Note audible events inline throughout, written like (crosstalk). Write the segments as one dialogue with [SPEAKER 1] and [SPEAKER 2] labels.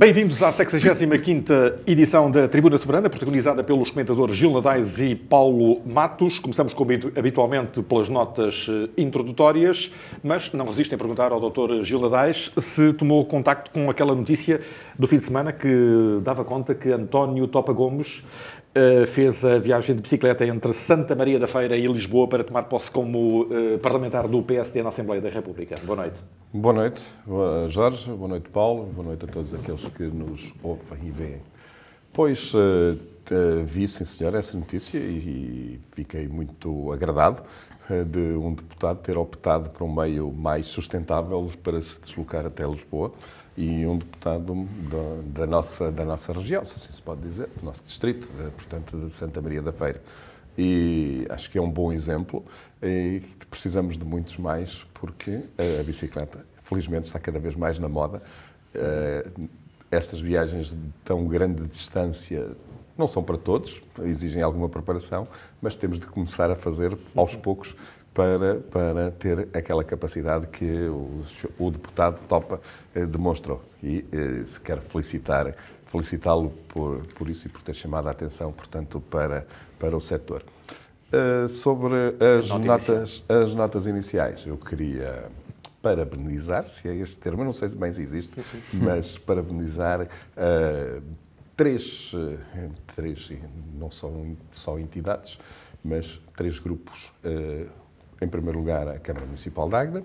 [SPEAKER 1] Bem-vindos à 65 edição da Tribuna Soberana, protagonizada pelos comentadores Gil Nadais e Paulo Matos. Começamos, como habitualmente, pelas notas eh, introdutórias, mas não resistem a perguntar ao Dr. Gil Nadais se tomou contacto com aquela notícia do fim de semana que dava conta que António Topa Gomes eh, fez a viagem de bicicleta entre Santa Maria da Feira e Lisboa para tomar posse como uh, parlamentar do PSD na Assembleia
[SPEAKER 2] da República. Boa noite. Boa noite, Jorge. Boa noite, Paulo. Boa noite a todos aqueles que nos ouvem e veem. Pois, uh, vi, sim, senhor, essa notícia e, e fiquei muito agradado de um deputado ter optado por um meio mais sustentável para se deslocar até Lisboa e um deputado da, da, nossa, da nossa região, se assim se pode dizer, do nosso distrito, eh, portanto, de Santa Maria da Feira. E acho que é um bom exemplo e precisamos de muitos mais porque a bicicleta, felizmente, está cada vez mais na moda. Eh, estas viagens de tão grande distância não são para todos, exigem alguma preparação, mas temos de começar a fazer aos poucos para, para ter aquela capacidade que o, o deputado Topa eh, demonstrou. E eh, quero felicitar, felicitá-lo por, por isso e por ter chamado a atenção, portanto, para, para o setor. Uh, sobre as notas, as notas iniciais, eu queria parabenizar, se é este termo, não sei se bem se existe, (laughs) mas parabenizar uh, três, três, não são só entidades, mas três grupos uh, em primeiro lugar, a Câmara Municipal de Águeda,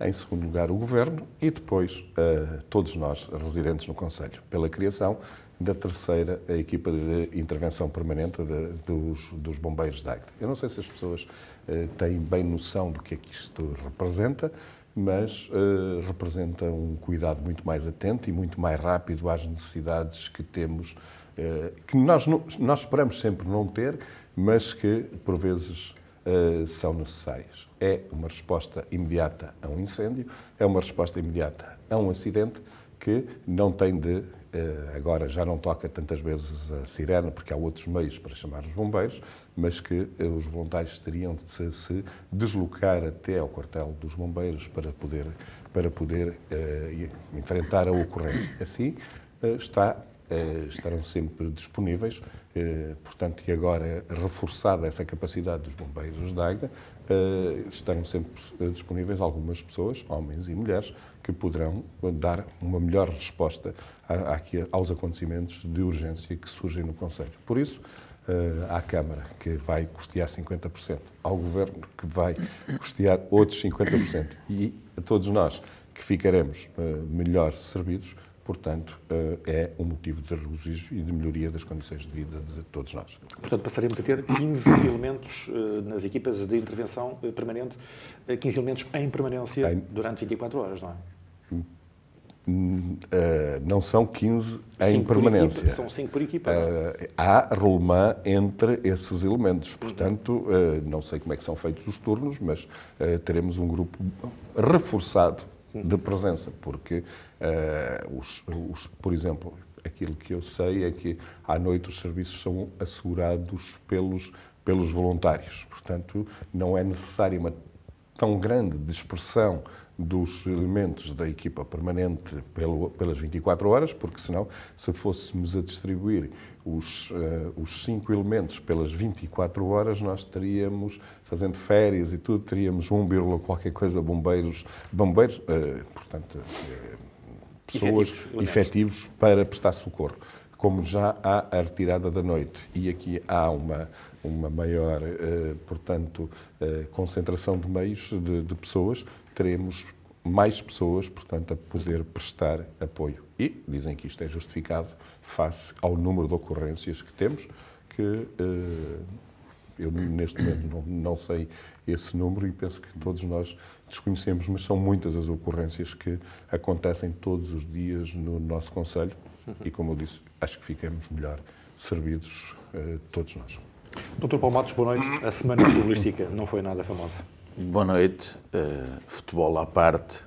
[SPEAKER 2] em segundo lugar, o Governo e depois eh, todos nós, residentes no Conselho, pela criação da terceira equipa de intervenção permanente de, dos, dos, bombeiros de Águeda. Eu não sei se as pessoas eh, têm bem noção do que é que isto representa, mas uh, representa um cuidado muito mais atento e muito mais rápido às necessidades que temos, uh, que nós, nós esperamos sempre não ter, mas que por vezes eh, são necessárias. É uma resposta imediata a um incêndio, é uma resposta imediata a um acidente que não tem de. Eh, agora já não toca tantas vezes a sirene, porque há outros meios para chamar os bombeiros, mas que eh, os voluntários teriam de se, se, deslocar até ao quartel dos bombeiros para poder, para poder enfrentar a ocorrência. Assim, está eh, estarão sempre disponíveis, eh, portanto, e agora reforçada essa capacidade dos bombeiros da AIDA, eh, estarão sempre disponíveis algumas pessoas, homens e mulheres, que poderão dar uma melhor resposta aos acontecimentos de urgência que surgem no Conselho. Por isso, à Câmara, que vai custear 50%, ao Governo, que vai custear outros 50%, e a todos nós, que ficaremos melhor servidos portanto, eh, é um motivo de regozijo e de melhoria das condições de vida de todos nós.
[SPEAKER 1] Portanto, passaremos a ter 15 (coughs) elementos eh, nas equipas de intervenção eh, permanente, 15 elementos em permanência em... durante 24 horas, não é?
[SPEAKER 2] Hum, não são 15 em cinco permanência. Equipa, são 5 por equipa. há rolemã entre esses elementos. Portanto, não sei como é que são feitos os turnos, mas teremos um grupo reforçado de presença, porque, uh, os, os, por exemplo, aquilo que eu sei é que à noite os serviços são assegurados pelos, pelos voluntários. Portanto, não é necessária uma tão grande dispersão dos elementos da equipa permanente pelo, pelas 24 horas, porque senão, se fôssemos a distribuir os, uh, os cinco elementos pelas 24 horas, nós teríamos, fazendo férias e tudo, teríamos um vírgula qualquer coisa, bombeiros, bombeiros, uh, portanto, uh, pessoas efetivos, efetivos para prestar socorro. Como já há a retirada da noite e aqui há uma, uma maior, portanto, concentração de meios, de, de pessoas, teremos mais pessoas, portanto, a poder prestar apoio. E dizem que isto é justificado face ao número de ocorrências que temos, que eh, eu neste momento não, não sei esse número e penso que todos nós desconhecemos, mas são muitas as ocorrências que acontecem todos os dias no nosso Conselho e, como eu disse, acho que ficamos melhor servidos eh, todos nós.
[SPEAKER 1] Doutor Paulo boa noite. A semana jornalística (coughs) não foi nada famosa.
[SPEAKER 2] Boa noite, uh, futebol
[SPEAKER 3] à parte.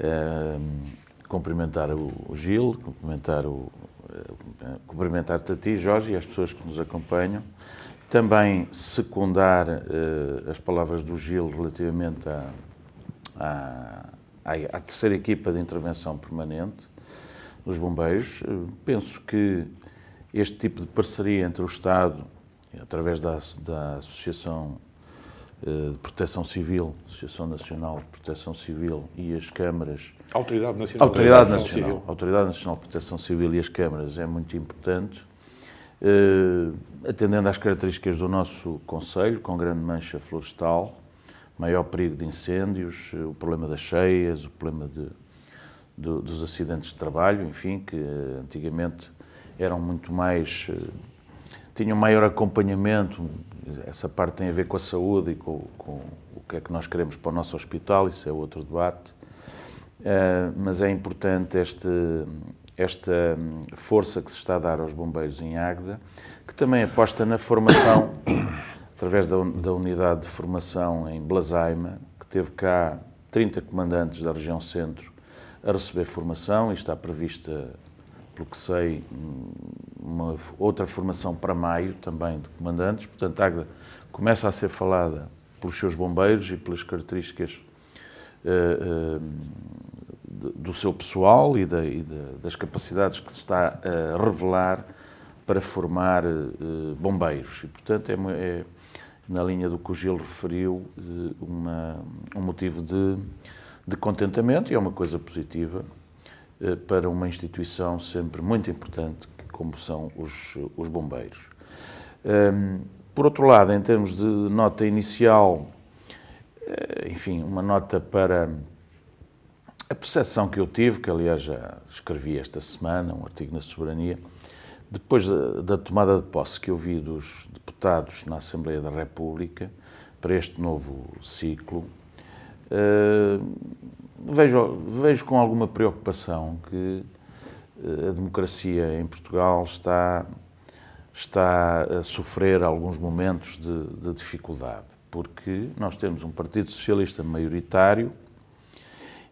[SPEAKER 3] Uh, (laughs) cumprimentar o, o Gil, cumprimentar, o, uh, cumprimentar-te a ti, Jorge, e as pessoas que nos acompanham. Também secundar as palavras do Gil relativamente à, à, à, terceira equipa de intervenção permanente dos bombeiros. penso que este tipo de parceria entre o Estado, através da, da Associação eh, de Proteção Civil, Associação Nacional de Proteção Civil e as câmaras. Autoridade Nacional. Autoridade Nacional. Civil. Autoridade Nacional de Proteção Civil e as câmaras é muito importante, eh, atendendo às características do nosso Conselho, com grande mancha florestal, maior perigo de incêndios, eh, o problema das cheias, o problema de, de, dos acidentes de trabalho, enfim, que antigamente eram muito mais tinha um maior acompanhamento. Essa parte tem a ver com a saúde e com, com o que é que nós queremos para o nosso hospital, isso é outro debate. Uh, mas é importante este, esta força que se está a dar aos bombeiros em Águeda, que também aposta na formação, (coughs) através da, da unidade de formação em Blasaima, que teve cá 30 comandantes da região centro a receber formação e está prevista pelo que sei, uma outra formação para maio também de comandantes. Portanto, a Águeda começa a ser falada pelos seus bombeiros e pelas características uh, uh, do seu pessoal e, da, e da, das capacidades que está a revelar para formar uh, bombeiros. E, portanto, é, é, na linha do que o Gil referiu, uma, um motivo de, de contentamento e é uma coisa positiva eh, para uma instituição sempre muito importante, como são os, os bombeiros. Ehm, por outro lado, em termos de nota inicial, eh, enfim, uma nota para a percepção que eu tive, que aliás já escrevi esta semana, um artigo na Soberania, depois da, da tomada de posse que eu vi dos deputados na Assembleia da República, para este novo ciclo, eh, vejo, vejo com alguma preocupação que eh, a democracia em Portugal está, está a sofrer alguns momentos de, de dificuldade, porque nós temos um Partido Socialista maioritário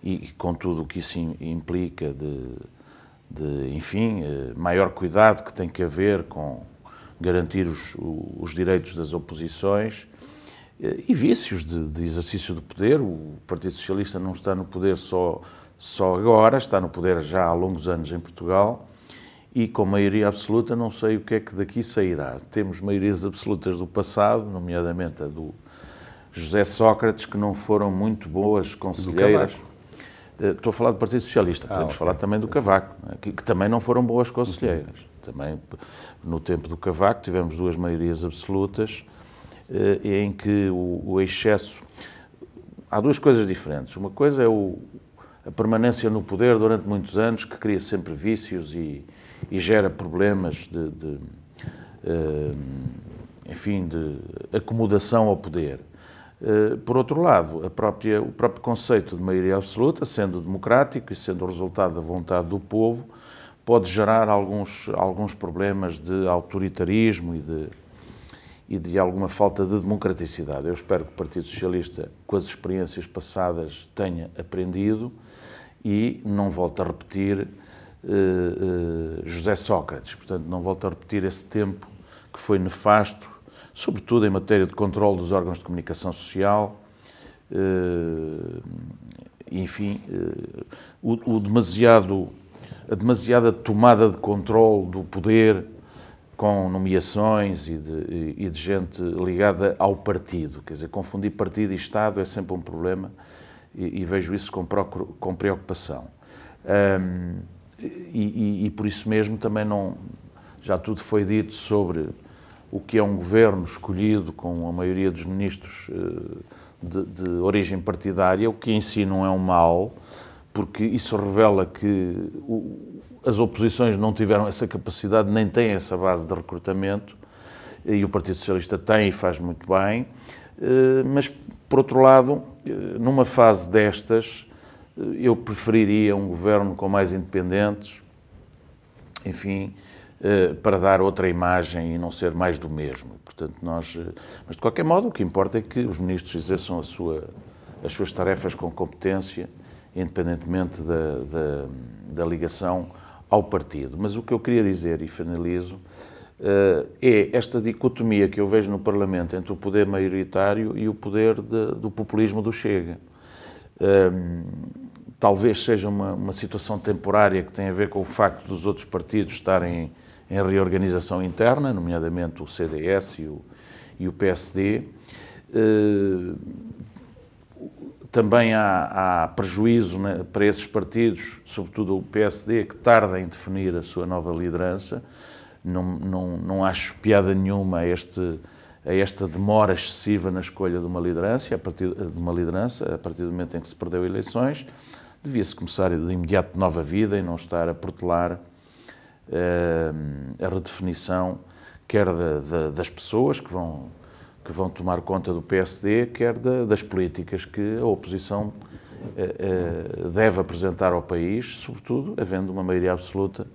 [SPEAKER 3] e, com tudo o que isso implica de, de, enfim, eh, maior cuidado que tem que haver com garantir os, os direitos das oposições e vícios de, de, exercício do poder. O Partido Socialista não está no poder só, só agora, está no poder já há longos anos em Portugal e com maioria absoluta não sei o que é que daqui sairá. Temos maiorias absolutas do passado, nomeadamente a do José Sócrates, que não foram muito boas conselheiras. Eh, estou a falar do Partido Socialista, ah, podemos okay. falar também do Cavaco, é? que, que, também não foram boas conselheiras. Uhum. Também, no tempo do Cavaco, tivemos duas maiorias absolutas, eh, em que o excesso. Há duas coisas diferentes. Uma coisa é o, a permanência no poder durante muitos anos, que cria sempre vícios e, e gera problemas de, de eh, enfim, de acomodação ao poder. Eh, por outro lado, própria, o próprio conceito de maioria absoluta, sendo democrático e sendo o resultado da vontade do povo, pode gerar alguns, alguns problemas de autoritarismo e de e de alguma falta de democraticidade. Eu espero que o Partido Socialista, com as experiências passadas, tenha aprendido e não volte a repetir eh, eh, José Sócrates. Portanto, não volte a repetir esse tempo que foi nefasto, sobretudo em matéria de controle dos órgãos de comunicação social. Eh, enfim, o, o demasiado, a demasiada tomada de controle do poder com nomeações e de, e de, gente ligada ao partido. Quer dizer, confundir partido e Estado é sempre um problema e, e vejo isso com, procuro, com preocupação. Um, e, e, por isso mesmo também não. Já tudo foi dito sobre o que é um governo escolhido com a maioria dos ministros eh, de, de origem partidária, o que em si não é um mal porque isso revela que o, as oposições não tiveram essa capacidade, nem têm essa base de recrutamento, e o Partido Socialista tem e faz muito bem, eh, mas, por outro lado, eh, numa fase destas, eh, eu preferiria um governo com mais independentes, enfim, para dar outra imagem e não ser mais do mesmo. Portanto, nós, mas de qualquer modo, o que importa é que os ministros exerçam sua, as suas tarefas com competência independentemente da, da, da ligação ao partido. Mas o que eu queria dizer, e finalizo, eh, é esta dicotomia que eu vejo no Parlamento entre o poder maioritário e o poder de, do populismo do Chega. Ehm, talvez seja uma, uma, situação temporária que tem a ver com o facto dos outros partidos estarem em reorganização interna, nomeadamente o CDS e o, e o PSD. Eh, também há, há prejuízo né, para esses partidos, sobretudo o PSD, que tarda em definir a sua nova liderança. Não, não, não acho piada nenhuma a, este, a esta demora excessiva na escolha de uma liderança, a partir, de uma liderança, a partir do momento em que se perdeu eleições. Devia-se começar de imediato nova vida e não estar a protelar uh, a redefinição, quer de, de, das pessoas que vão que vão tomar conta do PSD, quer da, das políticas que a oposição eh, eh, deve apresentar ao país, sobretudo havendo uma maioria absoluta.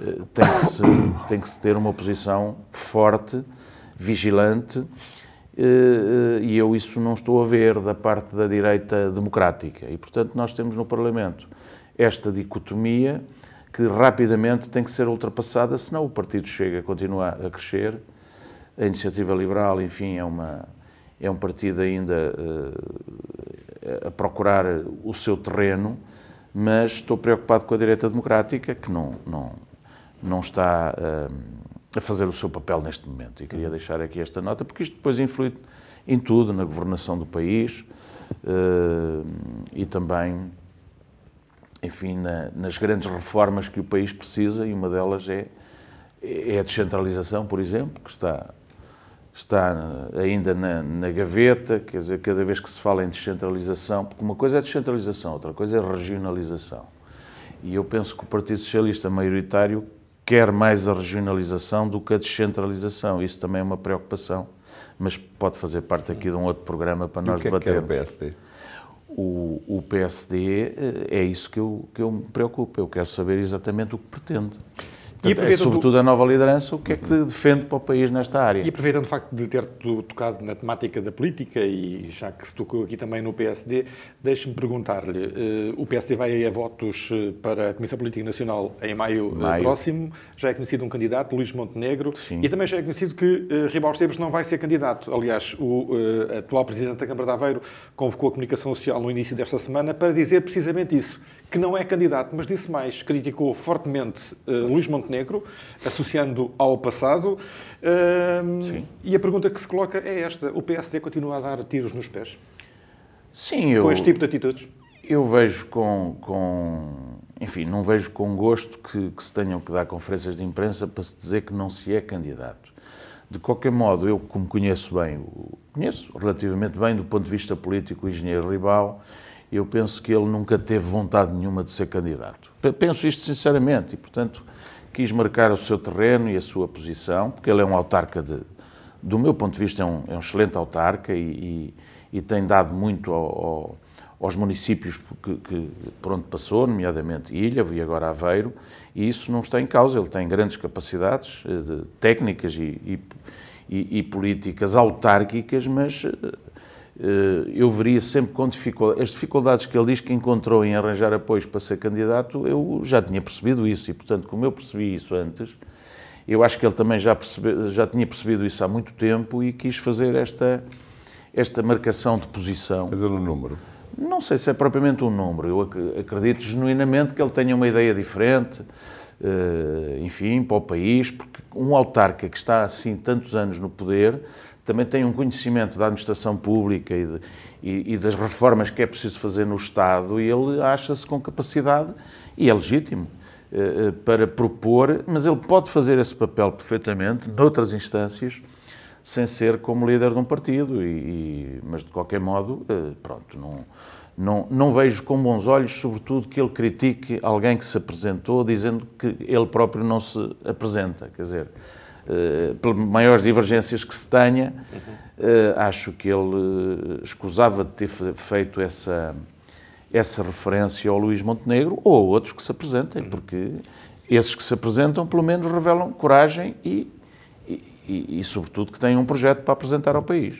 [SPEAKER 3] Eh, tem, que se, tem que se ter uma oposição forte, vigilante, e eu isso não estou a ver da parte da direita democrática. E, portanto, nós temos no Parlamento esta dicotomia que rapidamente tem que ser ultrapassada, senão o partido chega a continuar a crescer a Iniciativa Liberal, enfim, é, uma, é um partido ainda uh, a procurar o seu terreno, mas estou preocupado com a direita democrática, que não, não, não está uh, a fazer o seu papel neste momento. E queria uhum. deixar aqui esta nota, porque isto depois influi em tudo, na governação do país uh, e também, enfim, na, nas grandes reformas que o país precisa, e uma delas é, é a descentralização, por exemplo, que está está ainda na, na, gaveta, quer dizer, cada vez que se fala em descentralização, porque uma coisa é descentralização, outra coisa é regionalização. E eu penso que o Partido Socialista maioritário quer mais a regionalização do que a descentralização. Isso também é uma preocupação, mas pode fazer parte aqui de um outro programa para e nós o que debatermos. É que o PSD? O, o, PSD eh, é isso que eu, que eu me preocupo. Eu quero saber exatamente o que pretende. Portanto, e é, sobretudo do... a nova liderança, o que é que defende para o país nesta
[SPEAKER 1] área? E aproveitando o facto de ter tocado na temática da política e já que se tocou aqui também no PSD, deixe-me perguntar-lhe, eh, o PSD vai a votos eh, para a Comissão Política Nacional em maio, eh, maio. próximo, já é conhecido um candidato, Luís Montenegro, Sim. e também já é conhecido que uh, Ribeiro Esteves não vai ser candidato. Aliás, o uh, atual Presidente da Câmara de Aveiro convocou a comunicação social no início desta semana para dizer precisamente isso, que não é candidato, mas disse mais, criticou fortemente uh, Luís Montenegro, associando ao passado. Uh, e a pergunta que se coloca é esta: o PSD continua a dar tiros nos pés? Sim, eu. Com este tipo de atitudes?
[SPEAKER 3] Eu vejo com. com enfim, não vejo com gosto que, que se tenham que dar conferências de imprensa para se dizer que não se é candidato. De qualquer modo, eu, como conheço bem, conheço relativamente bem do ponto de vista político o engenheiro Ribal eu penso que ele nunca teve vontade nenhuma de ser candidato. Penso isto sinceramente e, portanto, quis marcar o seu terreno e a sua posição, porque ele é um autarca, de, do meu ponto de vista, é um, é um excelente autarca e, e, e, tem dado muito ao, ao, aos municípios que, que, por onde passou, nomeadamente Ilha e agora Aveiro, e isso não está em causa. Ele tem grandes capacidades eh, de, técnicas e, e políticas autárquicas, mas eh, eh, eu veria sempre com dificuldade. As dificuldades que ele diz que encontrou em arranjar apoios para ser candidato, eu já tinha percebido isso e, portanto, como eu percebi isso antes, eu acho que ele também já, percebe, já tinha percebido isso há muito tempo e quis fazer esta, esta marcação de posição. Fazer um número. Não sei se é propriamente um número. Eu acredito genuinamente que ele tenha uma ideia diferente, eh, enfim, para o país, porque um autarca que está assim tantos anos no poder também têm um conhecimento da administração pública e, de, e, e das reformas que é preciso fazer no Estado, e ele acha-se com capacidade, e é legítimo, eh, eh, para propor, mas ele pode fazer esse papel perfeitamente noutras instâncias, sem ser como líder de um partido. E, e, mas, de qualquer modo, eh, pronto, não, não, não vejo com bons olhos, sobretudo, que ele critique alguém que se apresentou dizendo que ele próprio não se apresenta. Quer dizer, eh, pelas maiores divergências que se tenha, eh, acho que ele eh, escusava de ter feito essa, essa referência ao Luís Montenegro ou a outros que se apresentem, porque esses que se apresentam, pelo menos, revelam coragem e, e, e, e sobretudo, que têm um projeto para apresentar
[SPEAKER 1] ao país.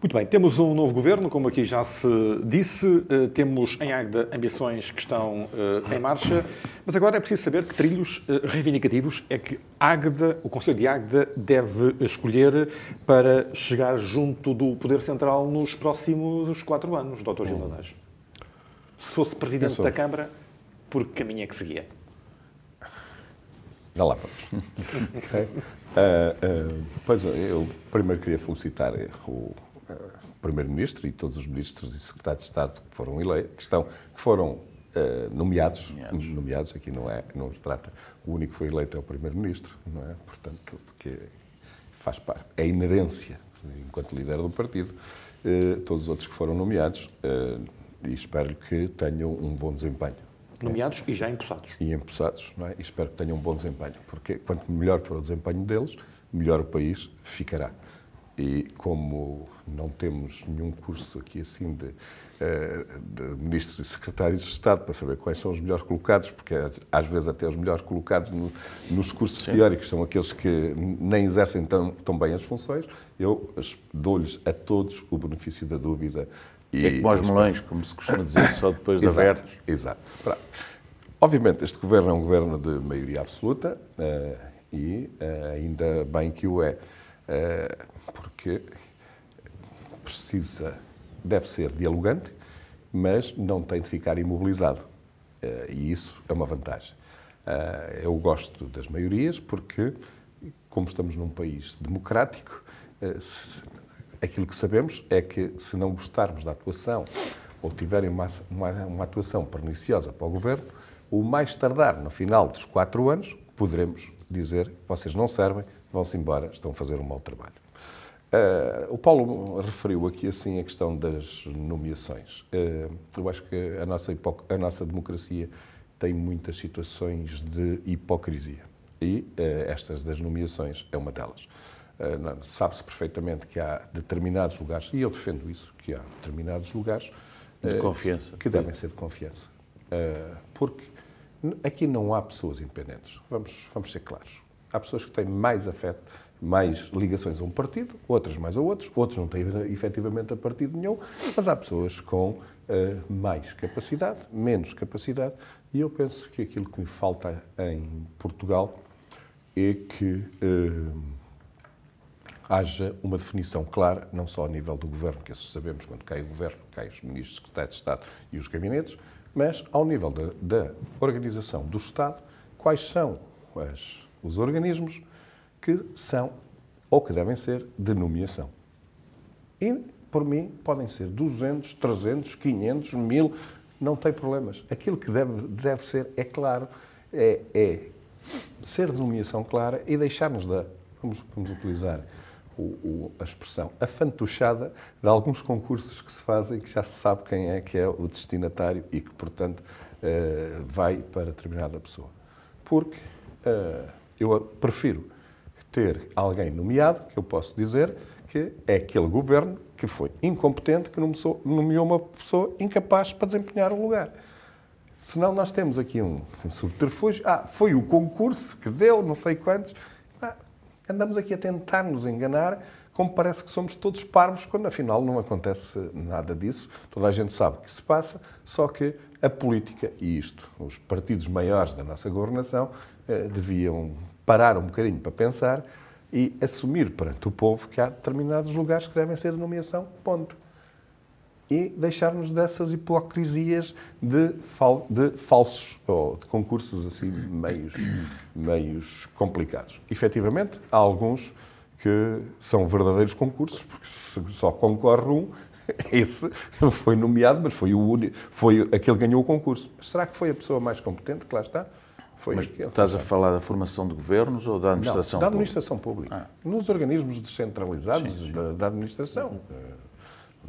[SPEAKER 1] Muito bem, temos um novo governo, como aqui já se disse, eh, temos em Águeda ambições que estão eh, em marcha, mas agora é preciso saber que trilhos eh, reivindicativos é que Águeda, o Conselho de Águeda deve escolher para chegar junto do Poder Central nos próximos quatro anos, Dr. Gil Se fosse Presidente da Câmara, por que caminho é que seguia?
[SPEAKER 2] Já lá vamos. (laughs) okay. uh, uh, pois é, eu primeiro queria felicitar o Primeiro-Ministro e todos os ministros e secretários de Estado que foram, ele... que estão, que foram Uh, nomeados, nomeados, nomeados, aqui não é, não se trata, o único que foi eleito é o primeiro-ministro, não é? Portanto, porque faz parte, é inerência, enquanto líder do partido, uh, todos os outros que foram nomeados, uh, e espero que tenham um bom desempenho. Nomeados é? e já empossados. E empossados, não é? E espero que tenham um bom desempenho, porque quanto melhor for o desempenho deles, melhor o país ficará e como não temos nenhum curso aqui assim de, eh, de, ministros e secretários de Estado para saber quais são os melhores colocados, porque às vezes até os melhores colocados no, nos cursos Sim. teóricos são aqueles que nem exercem tão, tão bem as funções, eu dou-lhes a todos o benefício da dúvida. E é como aos melões, como se costuma dizer, só depois de exato, abertos. Exato. Pronto. Obviamente, este governo é um governo de maioria absoluta eh, e eh, ainda bem que o é porque precisa, deve ser dialogante, mas não tem de ficar imobilizado. Eh, e isso é uma vantagem. Eh, eu gosto das maiorias porque, como estamos num país democrático, eh, aquilo que sabemos é que se não gostarmos da atuação ou tiverem uma, uma, uma atuação perniciosa para o governo, o mais tardar no final dos quatro anos, poderemos dizer: vocês não servem, vão-se embora, estão a fazer um mau trabalho. Uh, o Paulo referiu aqui assim a questão das nomeações. Uh, eu acho que a nossa, a nossa democracia tem muitas situações de hipocrisia e uh, estas das nomeações é uma delas. Sabe-se perfeitamente que há determinados lugares, e eu defendo isso, que há determinados lugares de confiança. que devem ser de confiança. porque aqui não há pessoas independentes, vamos, vamos ser claros. Há pessoas que têm mais afeto mais ligações a um partido, outras mais a outros, outros não têm efetivamente a partido nenhum, mas há pessoas com uh, mais capacidade, menos capacidade, e eu penso que aquilo que me falta em Portugal é que uh, haja uma definição clara, não só ao nível do governo, que sabemos quando cai o governo, cai os ministros, secretários de Estado e os gabinetes, mas ao nível da, da organização do Estado, quais são as, os organismos que são ou que devem ser de nomeação. E, por mim, podem ser 200, 300, 500, 1000, não tem problemas. Aquilo que deve, deve ser é claro, é, é ser de nomeação clara e deixar-nos da, vamos, vamos utilizar o, o, a expressão, afantochada de alguns concursos que se fazem que já se sabe quem é que é o destinatário e que, portanto, eh, vai para determinada pessoa. Porque eh, eu prefiro ter alguém nomeado, que eu posso dizer, que é aquele governo que foi incompetente, que nomeou uma pessoa incapaz para desempenhar o lugar. Senão nós temos aqui um, um subterfúgio. Ah, foi o concurso que deu, não sei quantos. Ah, andamos aqui a tentar nos enganar, como parece que somos todos parvos, quando afinal não acontece nada disso. Toda a gente sabe o que se passa, só que a política e isto, os partidos maiores da nossa governação, eh, deviam parar um bocadinho para pensar e assumir perante o povo que há determinados lugares que devem ser de nomeação, ponto. E deixar-nos dessas hipocrisias de, fal, de falsos ou de concursos assim meios, meios complicados. Efetivamente, há alguns que são verdadeiros concursos, porque só concorre um, (laughs) esse foi nomeado, mas foi, o único, foi aquele que ganhou o concurso. Mas será que foi a pessoa mais competente que lá está? Foi Mas estás a falar da formação de governos ou da administração Não, da administração pública. pública. Ah. Nos organismos descentralizados sim, sim. Da, da, administração. Eh,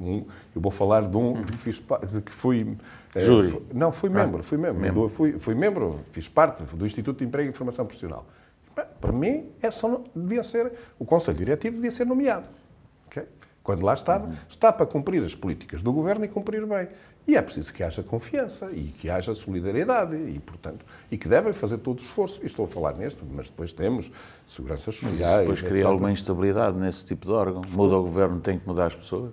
[SPEAKER 2] um, eu vou falar de um que, fiz, de que fui. Eh, Júri. não, fui ah, membro, fui membro. membro. Fui, fui, membro, fiz parte do Instituto de Emprego e Formação Profissional. Para mim, é só, devia ser, o Conselho Diretivo devia ser nomeado quando lá estava, está para cumprir as políticas do governo e cumprir bem. E é preciso que haja confiança e que haja solidariedade e, portanto, e que devem fazer todo o esforço. E estou a falar neste, mas depois temos seguranças sociais. Mas depois cria etc. alguma
[SPEAKER 3] instabilidade nesse tipo de órgão. Muda o governo, tem que mudar as pessoas?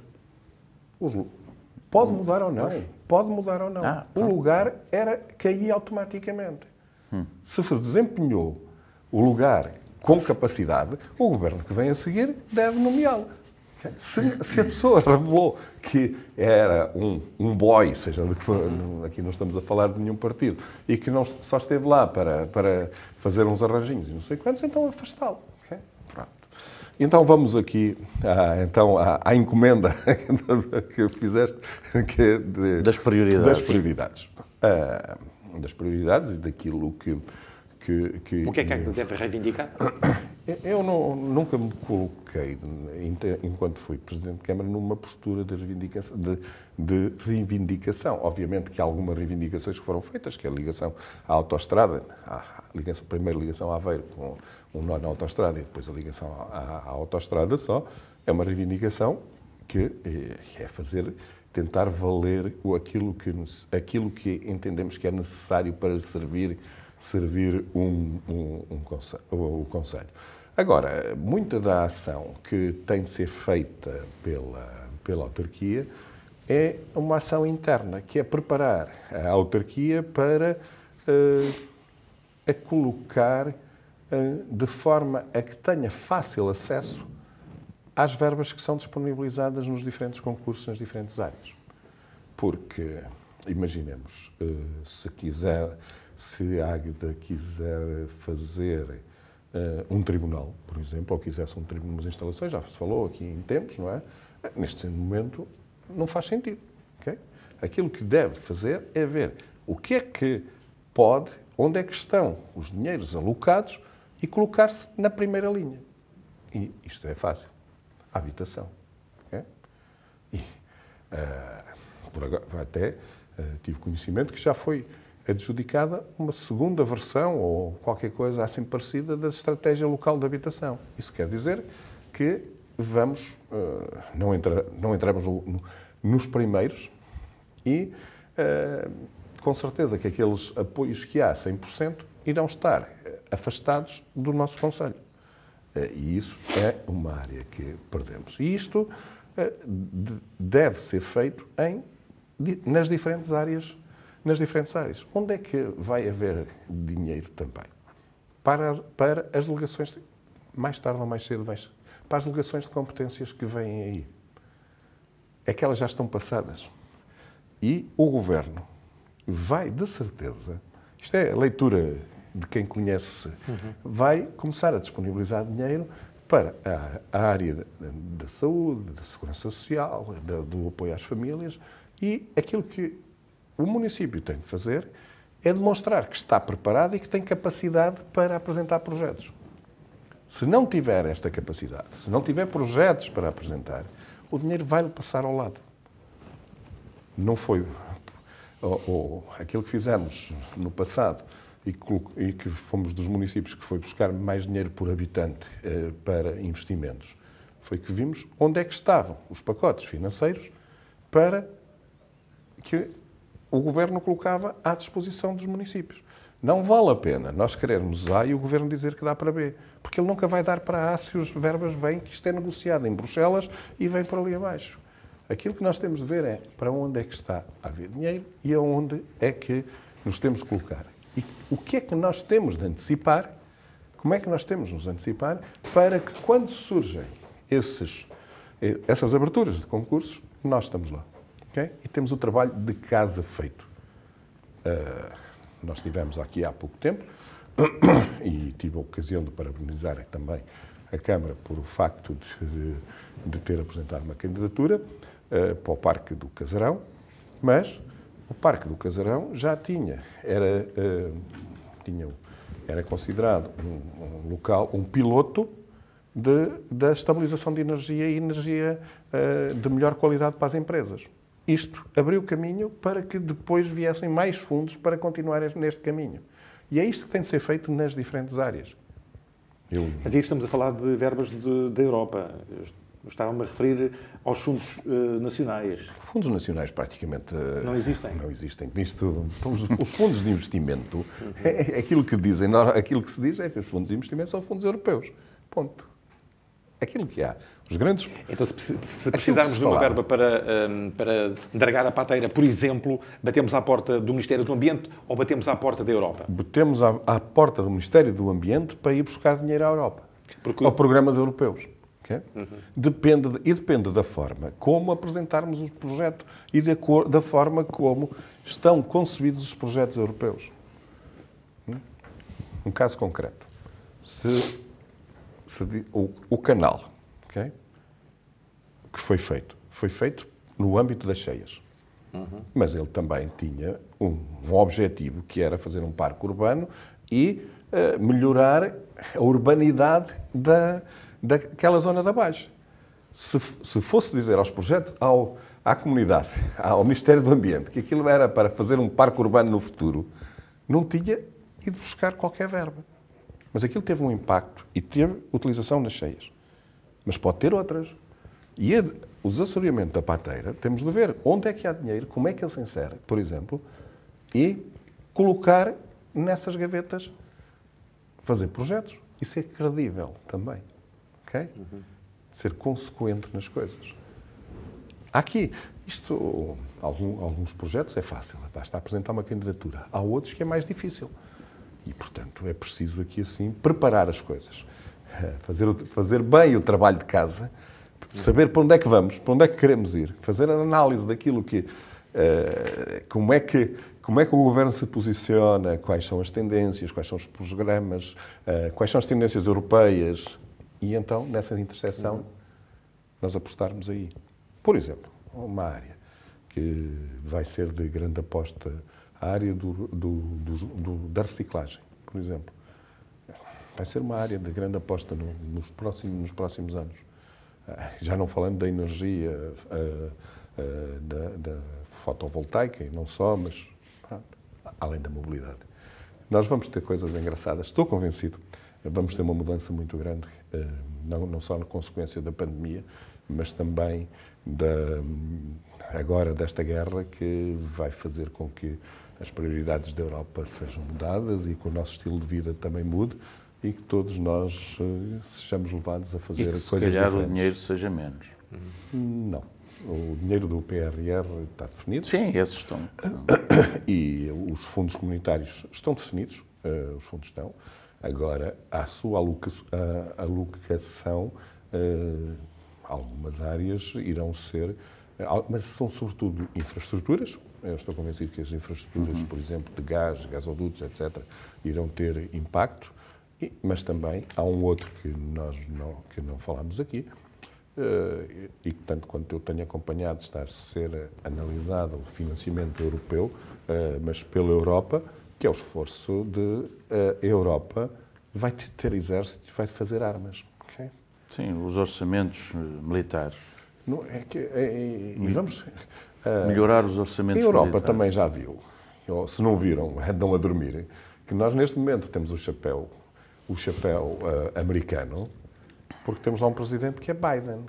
[SPEAKER 2] pode hum, mudar ou não. Pode mudar ou não. Ah, o lugar era caía automaticamente. Hum. Se desempenhou o lugar com capacidade, o governo que vem a seguir deve nomeá-lo. Se, se, a pessoa revelou que era um, um boy, seja que aqui não estamos a falar de nenhum partido, e que não, só esteve lá para, para fazer uns arranjinhos e não sei quantos, então afastá-lo. Okay? Pronto. Então vamos aqui à, então, à, à encomenda (laughs) que fizeste que é de, das prioridades. Das prioridades. Ah, das prioridades e daquilo que, que, que. O que é que é deve reivindicar? (coughs) Eu não, nunca me coloquei, enquanto fui Presidente de Câmara, numa postura de reivindicação, de, de reivindicação. Obviamente que há algumas reivindicações que foram feitas, que é a ligação à autoestrada, a, ligação, a primeira ligação à Aveiro com um nó na autoestrada e depois a ligação à, à autoestrada só, é uma reivindicação que eh, é fazer tentar valer aquilo que, aquilo que entendemos que é necessário para servir servir um, um, um conselho, o Conselho. Agora, muita da ação que tem de ser feita pela, pela autarquia é uma ação interna, que é preparar a autarquia para uh, a colocar uh, de forma a que tenha fácil acesso às verbas que são disponibilizadas nos diferentes concursos, nas diferentes áreas. Porque, imaginemos, uh, se quiser se a Águeda quiser fazer uh, um tribunal, por exemplo, ou quisesse um tribunal nas instalações, já se falou aqui em tempos, não é? Neste momento não faz sentido. Okay? Aquilo que deve fazer é ver o que é que pode, onde é que estão os dinheiros alocados e colocar-se na primeira linha. E isto é fácil. A habitação. Okay? E, uh, agora, até uh, tive conhecimento que já foi adjudicada uma segunda versão ou qualquer coisa assim parecida da estratégia local de habitação. Isso quer dizer que vamos, eh, não, entra, não entramos nos primeiros e eh, com certeza que aqueles apoios que há 100% irão estar eh, afastados do nosso Conselho. E isso é uma área que perdemos. E isto deve ser feito em, nas diferentes áreas nas diferentes áreas. Onde é que vai haver dinheiro também? Para as, para as delegações, mais tarde ou mais cedo, para as delegações de competências que vêm aí. É que elas já estão passadas. E o governo vai, de certeza, isto é a leitura de quem conhece, uhum. vai começar a disponibilizar dinheiro para a, a área da, da saúde, da segurança social, da, do apoio às famílias e aquilo que o município tem de fazer é demonstrar que está preparado e que tem capacidade para apresentar projetos. Se não tiver esta capacidade, se não tiver projetos para apresentar, o dinheiro vai-lhe passar ao lado. Não foi ou, ou, aquilo que fizemos no passado e que, e que, fomos dos municípios que foi buscar mais dinheiro por habitante eh, para investimentos. Foi que vimos onde é que estavam os pacotes financeiros para que o governo colocava à disposição dos municípios. Não vale a pena nós querermos A e o governo dizer que dá para B, porque ele nunca vai dar para A se os verbas vêm que isto é negociado em Bruxelas e vem por ali abaixo. Aquilo que nós temos de ver é para onde é que está a haver dinheiro e aonde é que nos temos de colocar. E o que é que nós temos de antecipar, como é que nós temos de nos antecipar para que quando surgem esses, eh, essas aberturas de concursos, nós estamos lá. Okay? E temos o trabalho de casa feito. Uh, nós tivemos aqui há pouco tempo (coughs) e tive a ocasião de parabenizar também a Câmara por o facto de, de ter apresentado uma candidatura uh, para o Parque do Casarão, mas o Parque do Casarão já tinha, era, uh, tinha, era considerado um, um, local, um piloto de, da estabilização de energia e energia uh, de melhor qualidade para as empresas isto abriu caminho para que depois viessem mais fundos para continuar neste caminho. E é isto que tem de ser feito nas diferentes áreas. Eu...
[SPEAKER 1] Mas aí estamos a falar de verbas da Europa. Estava-me a referir aos fundos uh, nacionais.
[SPEAKER 2] Fundos nacionais praticamente uh, não existem. Não existem. Isto, os fundos de investimento, é, é aquilo que dizem, aquilo que se diz é que os fundos de investimento são fundos europeus. Ponto aquilo é é que há. Os grandes. Então, se, se precisarmos se de uma verba
[SPEAKER 1] para, hum, para dragar a pateira, por exemplo, batemos à porta do Ministério do Ambiente ou batemos à porta da Europa?
[SPEAKER 2] Batemos à, à porta do Ministério do Ambiente para ir buscar dinheiro à Europa. Porque... Ou programas europeus. Okay? Uhum. Depende de, e depende da forma como apresentarmos os projetos e da, da forma como estão concebidos os projetos europeus. Hum? Um caso concreto. Se se, o, o, canal okay, que foi feito, foi feito no âmbito das cheias. Uhum. Mas ele também tinha um, um, objetivo que era fazer um parque urbano e uh, melhorar a urbanidade da, daquela zona da Baixa. Se, se fosse dizer aos projetos, ao, à comunidade, ao Ministério do Ambiente, que aquilo era para fazer um parque urbano no futuro, não tinha ido buscar qualquer verba. Mas aquilo teve um impacto e teve utilização nas cheias. Mas pode ter outras. E a, o desassoreamento da pateira, temos de ver onde é que há dinheiro, como é que ele se insere, por exemplo, e colocar nessas gavetas, fazer projetos e ser credível também. Ok? Uhum. Ser consequente nas coisas. Aqui, isto, algum, alguns projetos é fácil, basta apresentar uma candidatura. Há outros que é mais difícil. E, portanto, é preciso aqui, assim, preparar as coisas, (laughs) fazer, fazer bem o trabalho de casa, saber para onde é que vamos, para onde é que queremos ir, fazer a análise daquilo que. Eh, como é que como é que o governo se posiciona, quais são as tendências, quais são os programas, eh, quais são as tendências europeias. E então, nessa interseção, nós apostarmos aí. Por exemplo, uma área que vai ser de grande aposta a área do, do, do, da reciclagem, por exemplo. Vai ser uma área de grande aposta no, nos, próximos, nos próximos anos. Ah, já não falando da energia ah, ah, da, da fotovoltaica, e não só, mas pronto, além da mobilidade. Nós vamos ter coisas engraçadas, estou convencido. Vamos ter uma mudança muito grande, não, não só na consequência da pandemia, mas também da, agora desta guerra que vai fazer com que as prioridades da Europa sejam mudadas e que o nosso estilo de vida também mude e que todos nós eh, sejamos levados a fazer e que, se calhar, diferentes. o dinheiro seja menos. Hum, não. O dinheiro do PRR está definido. Sim, esses estão. (coughs) E os fundos comunitários estão definidos, eh, os fundos estão. Agora, a sua alocação, eh, algumas áreas irão ser, mas são sobretudo infraestruturas, eu estou convencido que as infraestruturas, uhum. por exemplo, de gás, gasodutos, etc., irão ter impacto, mas também há um outro que nós não, que não falámos aqui, eh, e que tanto quanto eu tenho acompanhado está a ser analisado o financiamento europeu, eh, mas pela Europa, que é o esforço de eh, a Europa vai ter exército e vai fazer armas. Okay?
[SPEAKER 3] Sim, os orçamentos
[SPEAKER 2] militares. Não, é que, é, é, e vamos, eh, melhorar os orçamentos. A Europa também já viu, ou se não viram, (laughs) andam a dormir, que nós neste momento temos o chapéu, o chapéu uh, americano, porque temos lá um presidente que é Biden.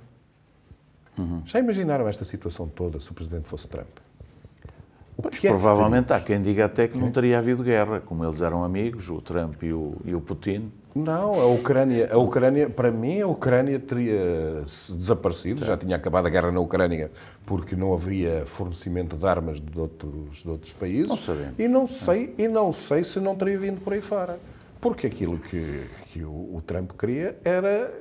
[SPEAKER 2] Uhum. Já imaginaram esta situação toda se o presidente fosse Trump? provavelmente é que
[SPEAKER 3] há quem diga até que não teria havido guerra, como eles eram amigos, o Trump e o,
[SPEAKER 2] e o Putin. Não, a Ucrânia, a Ucrânia, para mim, a Ucrânia teria desaparecido, já tinha acabado a guerra na Ucrânia, porque não havia fornecimento de armas de outros, de outros países. Não sabemos. E não sei, e não sei se não teria vindo por aí fora. Porque aquilo que, que o, o Trump queria era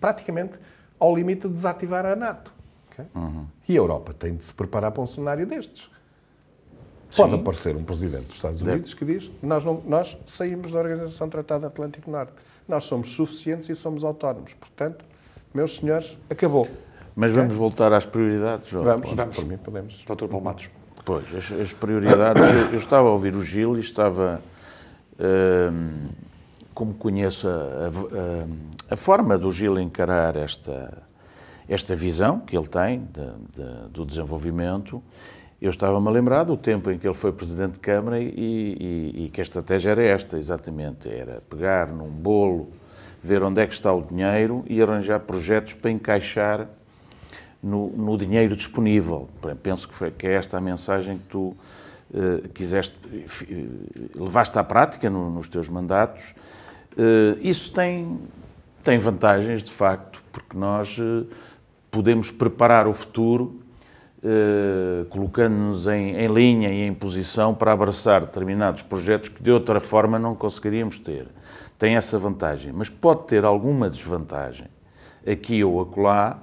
[SPEAKER 2] praticamente ao limite de desativar a NATO. Okay? Uhum. E a Europa tem de se preparar para um cenário destes. Pode Sim. aparecer um presidente dos Estados Unidos que diz nós, não, nós saímos da Organização Tratada Atlântico Norte. Nós somos suficientes e somos autónomos. Portanto, meus senhores, acabou. Mas vamos
[SPEAKER 3] voltar às prioridades, João. Vamos,
[SPEAKER 2] vamos. Por mim podemos. Doutor Palmatos.
[SPEAKER 3] Pois, as, as prioridades... eu, eu, estava a ouvir o Gil e estava... Hum, como conheço a, a, a, forma do Gil encarar esta, esta visão que ele tem de, de, do desenvolvimento eu estava-me a lembrar do tempo em que ele foi Presidente de Câmara e, e, e, que a estratégia era esta, exatamente. Era pegar num bolo, ver onde é que está o dinheiro e arranjar projetos para encaixar no, no dinheiro disponível. Penso que, foi, que é esta a mensagem que tu eh, quiseste, eh, levaste à prática no, nos teus mandatos. Eh, isso tem, tem vantagens, de facto, porque nós podemos preparar o futuro eh, colocando-nos em, em, linha e em posição para abraçar determinados projetos que de outra forma não conseguiríamos ter. Tem essa vantagem, mas pode ter alguma desvantagem, aqui ou acolá,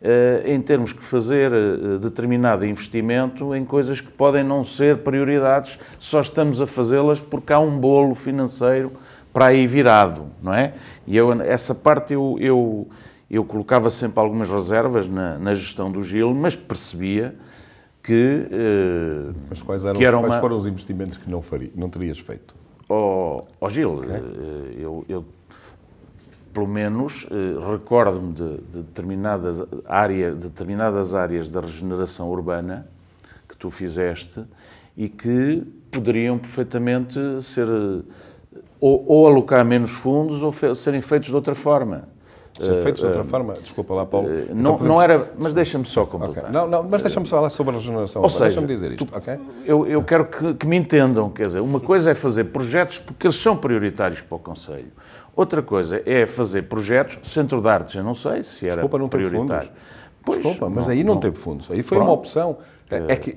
[SPEAKER 3] eh, em termos que fazer eh, determinado investimento em coisas que podem não ser prioridades, só estamos a fazê-las porque há um bolo financeiro para aí virado, não é? E eu, essa parte eu, eu eu colocava sempre algumas reservas na, na gestão do Gil, mas percebia que. Eh, mas quais, eram, que era quais uma... foram os
[SPEAKER 2] investimentos que não, faria, não terias feito? Ó
[SPEAKER 3] oh, oh, Gil, okay. Eh, eu, eu, pelo menos eh, recordo-me de, de, determinadas, área, determinadas áreas da regeneração urbana que tu fizeste e que poderiam perfeitamente ser. Eh, ou, ou alocar menos fundos ou fe serem feitos de outra forma. Ser eh, feitos de outra eh, forma, desculpa lá, Paulo. Eh, então não, podemos... não era, mas deixa-me só completar.
[SPEAKER 2] Okay. Não, não, mas deixa-me falar sobre a regeneração. Ou seja, deixa-me dizer isto, tu, ok?
[SPEAKER 3] Eu, eu quero que, que me entendam, quer dizer, uma coisa é fazer projetos porque eles são prioritários para o Conselho. Outra coisa é fazer projetos, centro de artes, eu não sei se era Desculpa, não prioritário.
[SPEAKER 2] Fundos. Pois, Desculpa, mas não, aí não, não, teve fundos. Aí foi Pronto. uma opção. É, é que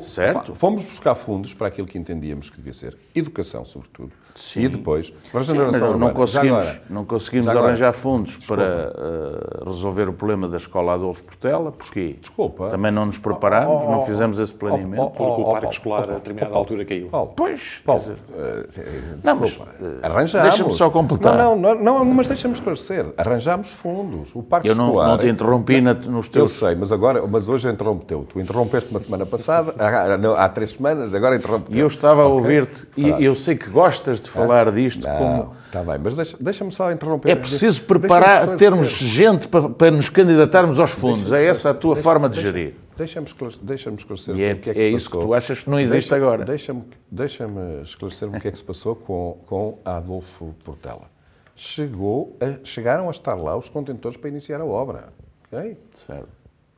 [SPEAKER 2] certo. fomos buscar fundos para aquilo que entendíamos que devia ser educação, sobretudo, Sim. E depois, para a não, conseguimos, agora, não conseguimos arranjar fundos desculpa. para uh,
[SPEAKER 3] resolver o problema da escola Adolfo Portela, porque desculpa. também não nos preparámos, oh, oh, oh, não fizemos esse oh, planeamento. Oh, oh, porque o parque escolar, a determinada altura,
[SPEAKER 2] caiu. pois, Paulo, dizer, uh, não, mas, uh, arranjámos. Deixa-me só completar. Não, não, não, não mas deixa-me esclarecer. Arranjámos fundos. O parque eu não, escolar... Eu não te interrompi nos teus... Eu sei, mas agora, mas hoje interrompe-teu. Tu interrompeste uma semana passada, (laughs) há, não, há três semanas, agora interrompe-teu. Eu estava okay. a ouvir-te e eu sei que gostas de de falar ah,
[SPEAKER 3] disto não, como...
[SPEAKER 2] Está bem, mas deixa-me deixa só interromper. É preciso preparar, termos gente para, para,
[SPEAKER 3] nos candidatarmos aos fundos. É essa a tua deixa, forma de deixa, gerir.
[SPEAKER 2] Deixa-me deixa esclarecer e é, o que é que é isso que tu achas que não existe agora. Deixa-me deixa me deixa esclarecer o que é que se passou com, com Adolfo Portela. Chegou a, chegaram a estar lá os contentores para iniciar a obra. ok Certo.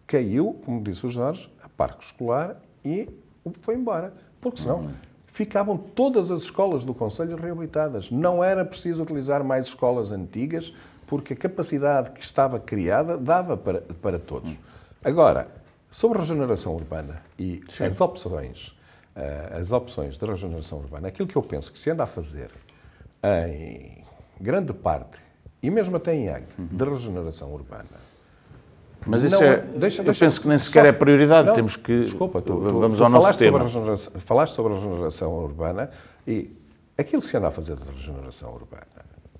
[SPEAKER 2] Caiu, como disse o Jorge, a parque escolar e foi embora. Porque senão... Hum ficavam todas as escolas do Conselho reabilitadas. Não era preciso utilizar mais escolas antigas, porque a capacidade que estava criada dava para, para todos. Agora, sobre a regeneração urbana e Sim. as opções, eh, as opções de regeneração urbana, aquilo que eu penso que se anda a fazer em grande parte, e mesmo até em Águia, de regeneração urbana, mas isso não, é, deixa, eu penso que nem sequer só, é prioridade, não, temos que...
[SPEAKER 1] Desculpa, tu, vamos tu ao nosso tema.
[SPEAKER 2] a, falaste sobre a regeneração urbana e aquilo que se anda a fazer da regeneração urbana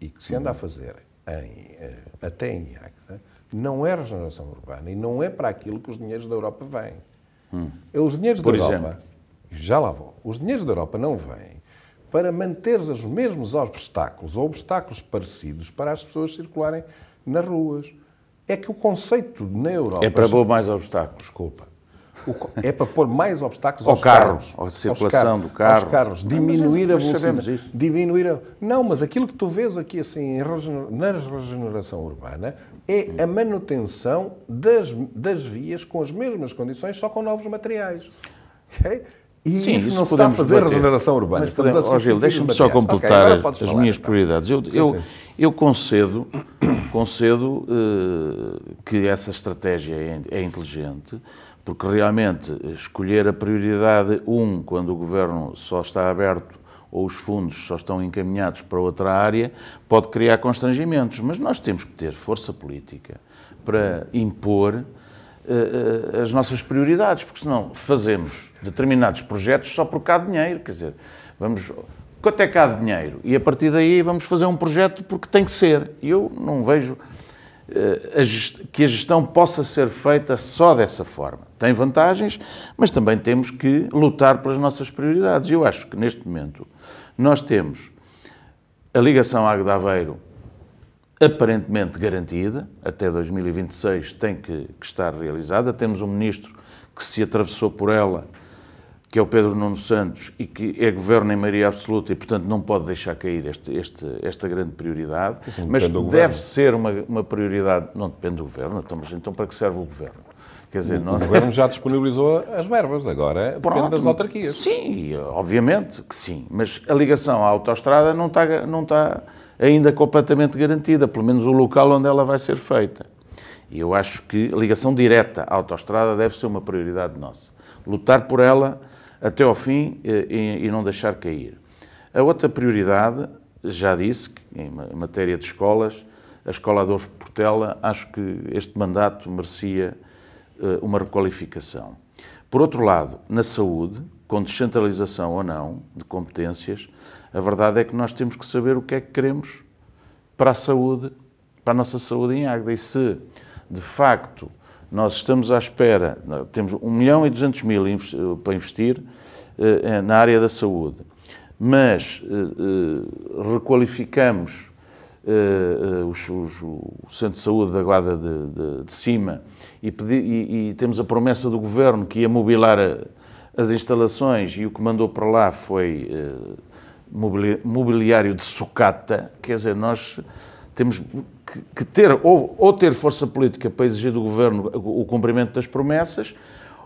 [SPEAKER 2] e que se anda a fazer em, eh, até em Acta, não é regeneração urbana e não é para aquilo que os dinheiros da Europa vêm. Hum. Os dinheiros Por da exemplo? Europa, já lá vou, os dinheiros da Europa não vêm para manter os mesmos obstáculos ou obstáculos parecidos para as pessoas circularem nas ruas é que o conceito na Europa. É para pôr mais obstáculos, desculpa. O, é para pôr mais obstáculos ao aos carro, carros. À circulação do carro. Aos carros, ah, diminuir mas, mas a velocidade. Diminuir a... Não, mas aquilo que tu vês aqui assim na regeneração urbana é a manutenção das, das vias com as mesmas condições, só com novos materiais. Okay? E Sim, isso, isso não se está a fazer bater. regeneração urbana. Mas podemos, Gil, deixa-me só completar okay, as, as minhas então. prioridades. Eu, sim, eu, sim.
[SPEAKER 3] eu concedo, (clears throat) concedo uh, que essa estratégia é, é, inteligente, porque realmente escolher a prioridade 1 um, quando o governo só está aberto ou os fundos só estão encaminhados para outra área, pode criar constrangimentos. Mas nós temos que ter força política para impor uh, uh, as nossas prioridades, porque senão fazemos determinados projetos só porque há dinheiro, quer dizer, vamos quanto é que há de dinheiro? E a partir daí vamos fazer um projeto porque tem que ser. E eu não vejo uh, a gest... que a gestão possa ser feita só dessa forma. Tem vantagens, mas também temos que lutar pelas nossas prioridades. Eu acho que neste momento nós temos a ligação à Aveiro aparentemente garantida, até 2026 tem que, que estar realizada. Temos um ministro que se atravessou por ela que é o Pedro Nuno Santos e que é governo em maioria absoluta e, portanto, não pode deixar cair este, este, esta grande prioridade. mas deve governo. ser uma, uma, prioridade, não depende do governo, estamos, então, então para que serve o governo? Quer dizer, o, o é? governo já disponibilizou as verbas, agora Pronto, depende das autarquias. Sim, obviamente que sim, mas a ligação à autoestrada não está, não está ainda completamente garantida, pelo menos o local onde ela vai ser feita. E eu acho que a ligação direta à autoestrada deve ser uma prioridade nossa. Lutar por ela até ao fim eh, e, e não deixar cair. A outra prioridade, já disse, em matéria de escolas, a Escola Adolfo Portela, acho que este mandato merecia eh, uma requalificação. Por outro lado, na saúde, com descentralização ou não de competências, a verdade é que nós temos que saber o que é que queremos para a saúde, para a nossa saúde em Águeda. E se, de facto, nós estamos à espera, temos 1 milhão e 200 mil para investir eh, eh, na área da saúde, mas eh, requalificamos o Centro de Saúde da Guarda de, de, de Cima e, pedi, e, e, temos a promessa do Governo que ia mobilar as instalações e o que mandou para lá foi mobiliário de sucata, quer dizer, nós temos que, ter, ou, ou, ter força política para exigir do governo o, o cumprimento das promessas,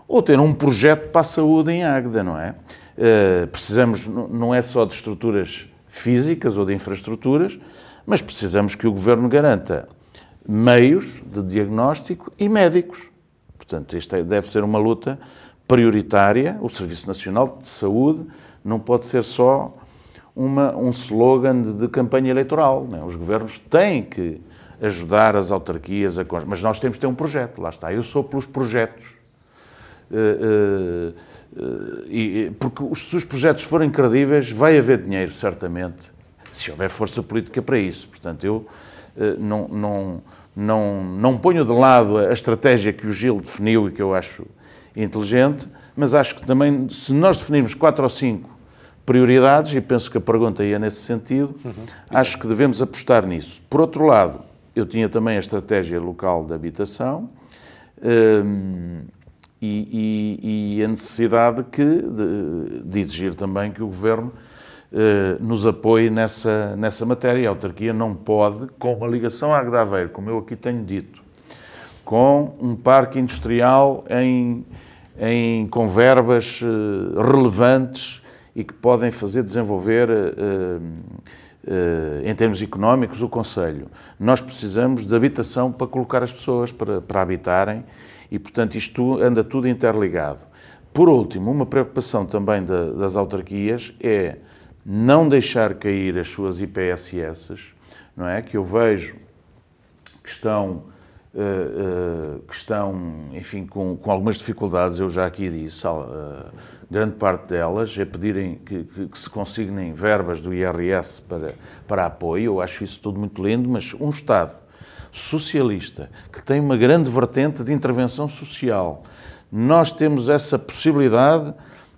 [SPEAKER 3] ou ter um projeto para a saúde em Águeda, não é? Uh, precisamos, não é só de estruturas físicas ou de infraestruturas, mas precisamos que o governo garanta meios de diagnóstico e médicos. Portanto, esta deve ser uma luta prioritária. O Serviço Nacional de Saúde não pode ser só uma, um slogan de, de campanha eleitoral. É? Os governos têm que ajudar as autarquias a. Mas nós temos que ter um projeto, lá está. Eu sou pelos projetos. Uh, uh, uh, e, porque os, se os projetos forem credíveis, vai haver dinheiro, certamente, se houver força política para isso. Portanto, eu não, não, não, não ponho de lado a estratégia que o Gil definiu e que eu acho inteligente, mas acho que também, se nós definirmos quatro ou cinco prioridades, e penso que a pergunta ia nesse sentido, uhum. acho que devemos apostar nisso. Por outro lado, eu tinha também a estratégia local de habitação um, e, e, e, a necessidade que, de, de, exigir também que o Governo uh, nos apoie nessa, nessa matéria. A autarquia não pode, com uma ligação à Agdaveiro, como eu aqui tenho dito, com um parque industrial em, em converbas uh, relevantes e que podem fazer desenvolver, eh, eh, em termos económicos, o Conselho. Nós precisamos de habitação para colocar as pessoas, para, para habitarem, e, portanto, isto anda tudo interligado. Por último, uma preocupação também das autarquias é não deixar cair as suas IPSS, não é? que eu vejo que estão Uh, que estão, enfim, com, com, algumas dificuldades, eu já aqui disse, uh, grande parte delas, é pedirem que, que, que, se consignem verbas do IRS para, para apoio. Eu acho isso tudo muito lindo, mas um Estado socialista que tem uma grande vertente de intervenção social, nós temos essa possibilidade.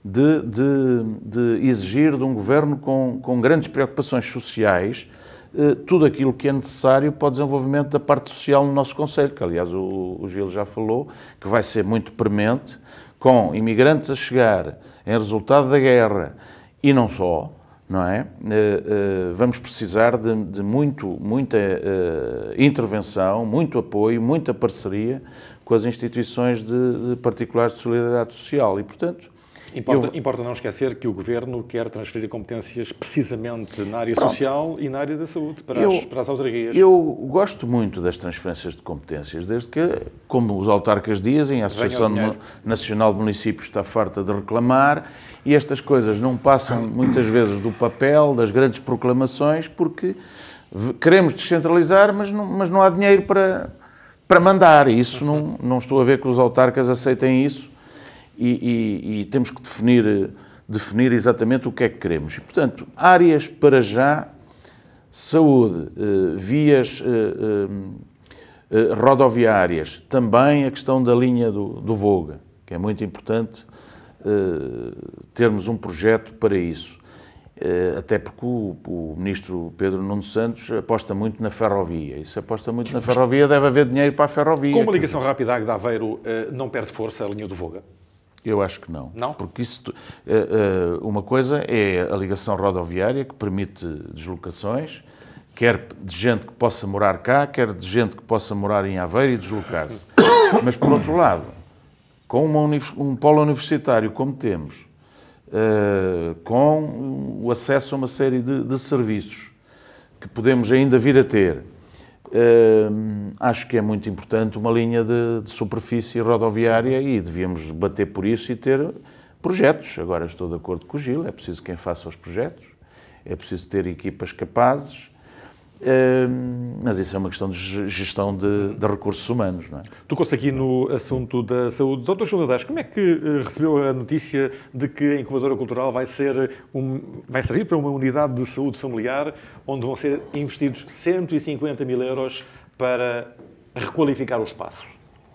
[SPEAKER 3] De, de, de exigir de um governo com, com grandes preocupações sociais eh, tudo aquilo que é necessário para o desenvolvimento da parte social no nosso Conselho, que aliás o, o Gil já falou, que vai ser muito premente, com imigrantes a chegar em resultado da guerra e não só, não é? Eh, eh, vamos precisar de, de muito, muita intervenção, muito apoio, muita parceria com as instituições de, de particulares de solidariedade social e, portanto, Importa, eu...
[SPEAKER 1] importa, não esquecer que o Governo quer transferir competências precisamente na área Pronto. social e na área da saúde para, eu, as, para as autarquias. Eu
[SPEAKER 3] gosto muito das transferências de competências, desde que, como os autarcas dizem, a Associação Nacional de Municípios está farta de reclamar e estas coisas não passam muitas vezes do papel, das grandes proclamações, porque queremos descentralizar, mas não, mas não há dinheiro para, para mandar. Isso não, não estou a ver que os autarcas aceitem isso e, e, e temos que definir, definir exatamente o que é que queremos. E, portanto, áreas para já, saúde, eh, vias eh, eh, rodoviárias, também a questão da linha do, do Voga, que é muito importante termos um projeto para isso. Até porque o, o, ministro Pedro Nuno Santos aposta muito na ferrovia. E se aposta muito na ferrovia, deve haver dinheiro para a ferrovia. Com uma ligação
[SPEAKER 1] dizer... rápida à Aveiro, não perde força a linha do Volga?
[SPEAKER 3] Eu acho que não. Não? Porque isso, eh, eh, uma coisa é a ligação rodoviária, que permite deslocações, quer de gente que possa morar cá, quer de gente que possa morar em Aveiro e deslocar-se. (coughs) Mas, por outro lado, com uma, um polo universitário como temos, eh, com o acesso a uma série de, de serviços que podemos ainda vir a ter, acho que é muito importante uma linha de, de superfície rodoviária e devíamos bater por isso e ter projetos. Agora estou de acordo com o Gil, é preciso quem faça os projetos, é preciso ter equipas capazes,
[SPEAKER 1] Uh,
[SPEAKER 3] mas isso é uma questão de gestão de, de recursos humanos, não é?
[SPEAKER 1] Tocou-se aqui no assunto da saúde. Doutor Júlio como é que eh, recebeu a notícia de que a Incubadora Cultural vai, ser um, vai servir para uma unidade de saúde familiar onde vão ser investidos 150 mil euros para requalificar o espaço?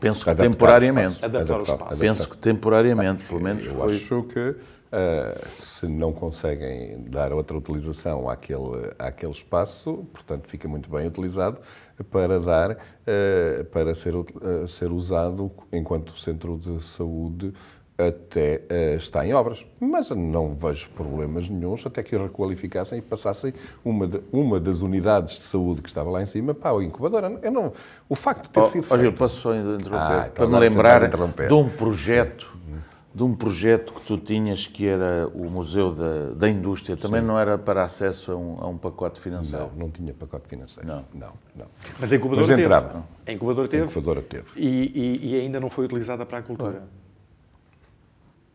[SPEAKER 2] Penso que adaptar temporariamente. Adaptar, adaptar o espaço. Penso que
[SPEAKER 3] temporariamente,
[SPEAKER 2] pelo menos. Eu foi... acho que Uh, se não conseguem dar outra utilização àquele, àquele espaço, portanto, fica muito bem utilizado para dar, uh, para ser, uh, ser usado enquanto centro de saúde até está em obras. Mas não vejo problemas nenhums até que requalificassem e passassem uma, de, uma das unidades de saúde que estava lá em cima para a incubadora. Eu não, o facto de ter oh, sido. Oh, feito... Gil, posso só interromper? Ah, então para me lembrar de um
[SPEAKER 3] projeto.
[SPEAKER 2] Sim de um projeto que tu tinhas
[SPEAKER 3] que era o Museu da, da Indústria, também Sim. não era para acesso a um, a um, pacote financeiro?
[SPEAKER 2] Não, não tinha pacote financeiro. Não, não. não. Mas a incubadora Mas entrava. teve. A incubadora teve. A incubadora teve.
[SPEAKER 1] E, e, e, ainda não foi utilizada para a cultura.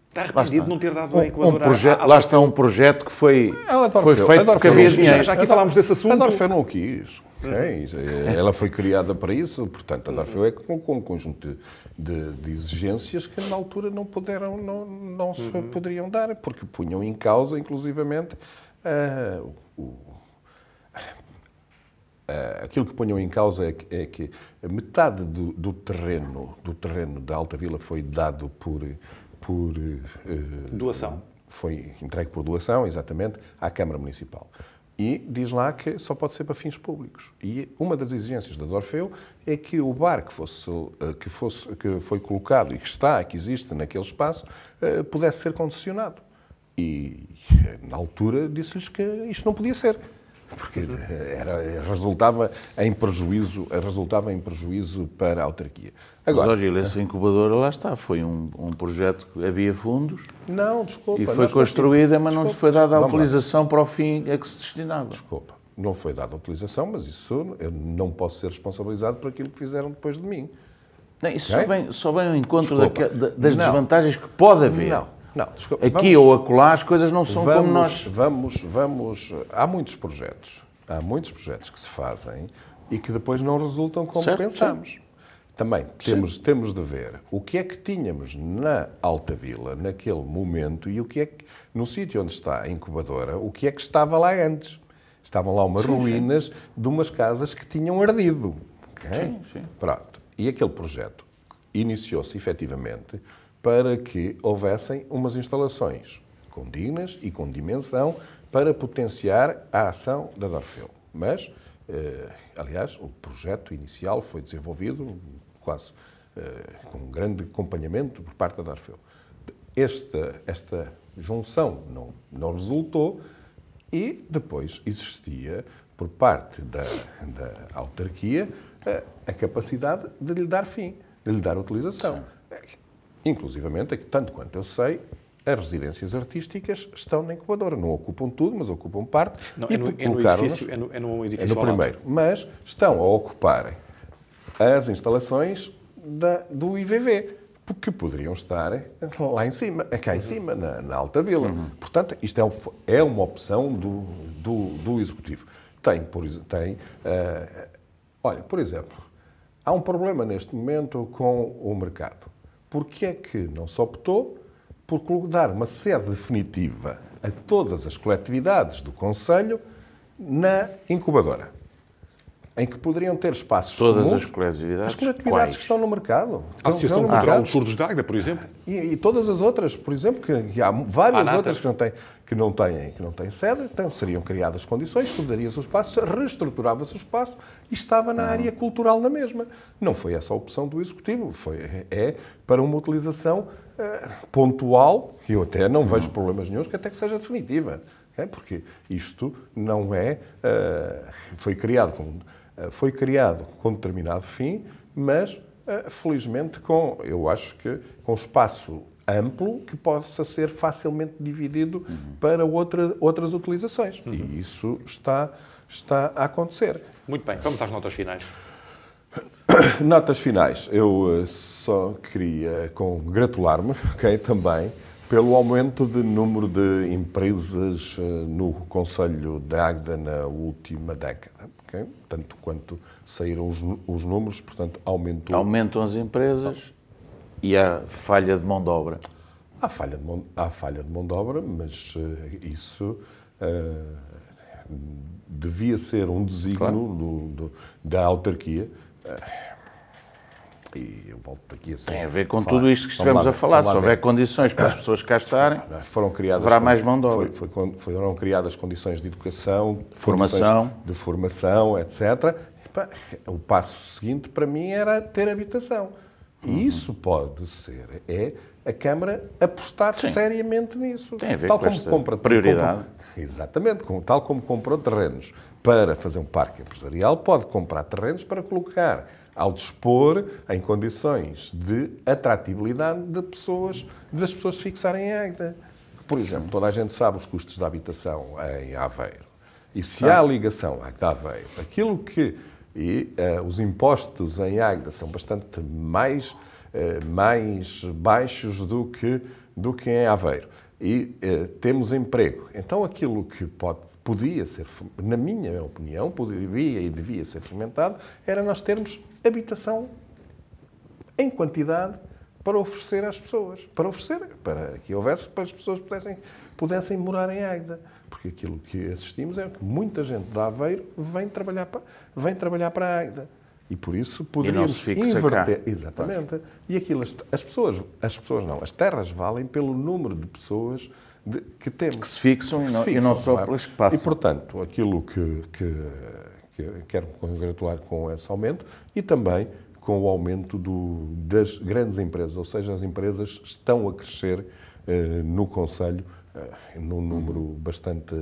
[SPEAKER 1] Está arrependido de não ter dado um, a incubadora
[SPEAKER 2] um projeto, à, à Lá está um projeto que foi, foi feito porque havia dinheiro. Já aqui falámos desse assunto. Adoro não o quis cães. É, ela foi criada para isso, portanto, a Darfeu é com, com um conjunto de, de, exigências que na altura não puderam, não, não se uhum. poderiam dar, porque punham em causa, inclusivamente, uh, o, Uh, aquilo que ponham em causa é que, é que metade do, do, terreno do terreno da Alta Vila foi dado por por uh, doação foi entregue por doação exatamente à Câmara Municipal e diz lá que só pode ser para fins públicos. E uma das exigências da Dorfeu é que o bar que, fosse, eh, que, fosse, que foi colocado e que está, que existe naquele espaço, eh, pudesse ser concessionado. E, eh, na altura, disse-lhes que isto não podia ser porque eh, era, resultava em prejuízo, resultava em prejuízo para a autarquia.
[SPEAKER 3] Agora, Mas, Gil, essa incubadora lá está, foi um, um projeto que havia fundos.
[SPEAKER 2] Não, desculpa. E foi construída, mas desculpa, não foi dada a utilização para o fim a que se destinava. Desculpa, não foi dada a utilização, mas isso eu não posso ser responsabilizado por aquilo que fizeram depois de mim. Não, isso okay? só, vem,
[SPEAKER 3] só vem ao encontro das não. desvantagens que pode haver. Não. Não, desculpa, Aqui vamos, ou acolá as coisas não são vamos, como nós.
[SPEAKER 2] Vamos, vamos. Há muitos projetos, há muitos projetos que se fazem e que depois não resultam como certo, pensamos. Sim. Também temos, temos de ver o que é que tínhamos na Alta Vila naquele momento e o que é que, no sítio onde está a incubadora, o que é que estava lá antes. Estavam lá umas sim, ruínas de umas casas que tinham ardido. Okay? Sim, sim. Pronto. E aquele projeto iniciou-se efetivamente para que houvessem umas instalações condignas e com dimensão para potenciar a ação da Dorfeu. Mas, eh, aliás, o projeto inicial foi desenvolvido quase eh, com um grande acompanhamento por parte da Dorfeu. Esta, esta junção não, não resultou e depois existia, por parte da, da autarquia, a, eh, a, capacidade de lhe dar fim, de lhe dar utilização. Sim eh, Inclusivamente, tanto quanto eu sei, as residências artísticas estão na incubadora. Não ocupam tudo, mas ocupam parte. Não, e é, no, é no edifício, é no, é no, edifício é no primeiro. Mas estão a ocuparem as instalações da, do IVV, porque poderiam estar lá em cima, cá em uhum. cima, na, na Alta Vila. Uhum. Portanto, isto é, um, é uma opção do, do, do, Executivo. Tem, por, tem uh, olha, por exemplo, há um problema neste momento com o mercado. Porque é que não se optou por dar uma sede definitiva a todas as coletividades do Conselho na incubadora? em que poderiam ter espaços Todas comuns, as coletividades, as coletividades quais? que estão no mercado. A Associação Cultural dos Surdos de Águeda, por exemplo. E, e, todas as outras, por exemplo, que, há várias há outras que não, têm, que, não têm, que não têm sede, então seriam criadas condições, estudaria-se o espaço, reestruturava-se o espaço e estava na não. Ah. área cultural na mesma. Não foi essa a opção do Executivo, foi, é para uma utilização eh, pontual, que eu até não vejo hum. problemas nenhum, que até que seja definitiva. Porque isto não é. Uh, foi criado com eh, foi criado com determinado fim, mas eh, felizmente com, eu acho que, com espaço amplo que possa ser facilmente dividido uhum. para outra, outras utilizações. Uhum. E isso está, está a acontecer.
[SPEAKER 1] Muito bem, vamos às notas finais.
[SPEAKER 2] (coughs) Notas finais. Eu eh, só queria congratular-me, (laughs) ok, também, pelo aumento de número de empresas eh, no Conselho de Águeda na última década, okay? tanto quanto saíram os, os números, portanto, aumentou. Aumentam as
[SPEAKER 3] empresas
[SPEAKER 2] e a falha de mão de obra. Há falha de mão, há falha de mão de obra, mas eh, isso uh, devia ser um desígnio claro. da autarquia. Uh,
[SPEAKER 3] e eu volto aqui a Tem a ver com falar. tudo isto que estivemos lá, a falar. Se houver condições para as (coughs) pessoas cá estarem, foram
[SPEAKER 2] criadas haverá mais mão de obra. Foi, foi, foram criadas condições de educação, formação. de formação, etc. O passo seguinte para mim era ter habitação. E uhum. isso pode ser. É a Câmara apostar Sim. seriamente nisso. Tem a ver tal com como esta compra, prioridade. Compra, exatamente, tal como comprou terrenos para fazer um parque empresarial, pode comprar terrenos para colocar ao dispor em condições de atratividade de pessoas, das pessoas fixarem em Águeda. Por exemplo, toda a gente sabe os custos da habitação em Aveiro. E se tá. há ligação à Águeda Aveiro, aquilo que. E uh, os impostos em Águeda são bastante mais, uh, mais baixos do que, do que em Aveiro. E uh, temos emprego. Então aquilo que pode podia ser, na minha opinião, podia e devia ser fomentado, era nós termos habitação em quantidade para oferecer às pessoas, para oferecer, para que houvesse, para as pessoas pudessem, pudessem morar em Aida. Porque aquilo que assistimos é que muita gente de Aveiro vem trabalhar para, vem trabalhar para Águeda. E por isso poderíamos inverter. Cá. Exatamente. Pois. E aquilo, as, as, pessoas, as pessoas não, as terras valem pelo número de pessoas de, que temos. Que se fixam, que se fixam e não, e não só pelas que passam. E, portanto, aquilo que, que que quero congratular com esse aumento, e também com o aumento do, das grandes empresas, ou seja, as empresas estão a crescer eh, no Conselho eh, num número bastante,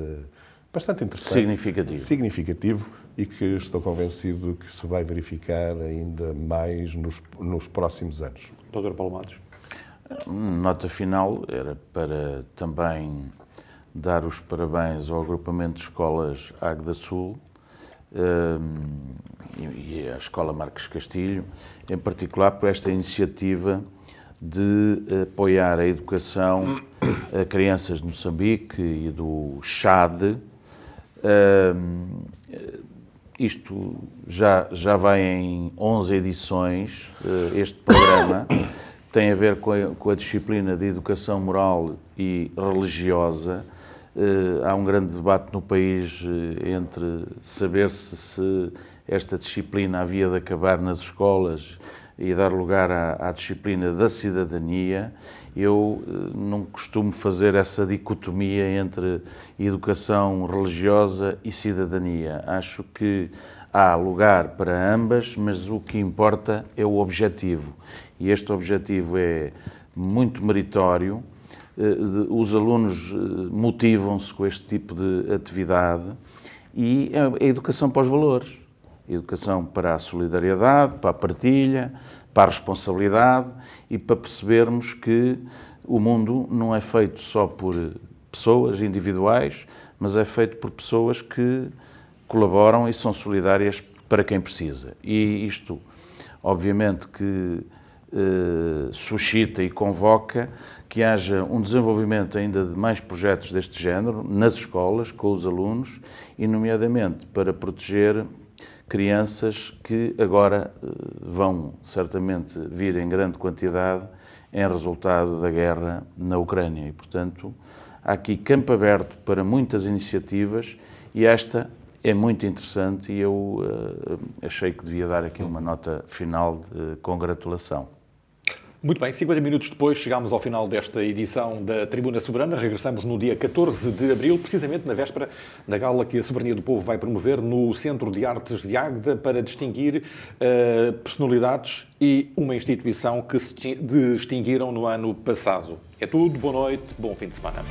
[SPEAKER 2] bastante interessante. Significativo. Significativo e que estou convencido que se vai verificar ainda mais nos, nos próximos anos. Doutor Paulo Matos. Nota final era para
[SPEAKER 3] também dar os parabéns ao agrupamento de escolas Águeda Sul, e à Escola Marques Castilho, em particular por esta iniciativa de apoiar a educação a crianças de Moçambique e do Chad. Isto já, já vai em 11 edições, eh, este programa tem a ver com a, com a disciplina de educação moral e religiosa, eh, há um grande debate no país eh, entre saber-se se esta disciplina havia de acabar nas escolas e dar lugar à, à, disciplina da cidadania, eu eh, não costumo fazer essa dicotomia entre educação religiosa e cidadania. Acho que há lugar para ambas, mas o que importa é o objetivo. E este objetivo é muito meritório, eh, os alunos eh, motivam-se com este tipo de atividade e a educação para os valores. A educação para a solidariedade, para a partilha, para a responsabilidade e para percebermos que o mundo não é feito só por pessoas individuais, mas é feito por pessoas que colaboram e são solidárias para quem precisa. E isto, obviamente, que eh, suscita e convoca que haja um desenvolvimento ainda de mais projetos deste género nas escolas, com os alunos, e, nomeadamente, para proteger crianças que agora eh, vão certamente vir em grande quantidade em resultado da guerra na Ucrânia. E, portanto, há aqui campo aberto para muitas iniciativas e esta é muito interessante e eu uh, achei que devia dar aqui uma nota final de congratulação.
[SPEAKER 1] Muito bem, 50 minutos depois chegámos ao final desta edição da Tribuna Soberana. Regressamos no dia 14 de abril, precisamente na véspera da gala que a Soberania do Povo vai promover no Centro de Artes de Águeda para distinguir uh, personalidades e uma instituição que se distinguiram no ano passado. É tudo, boa noite, bom fim de semana.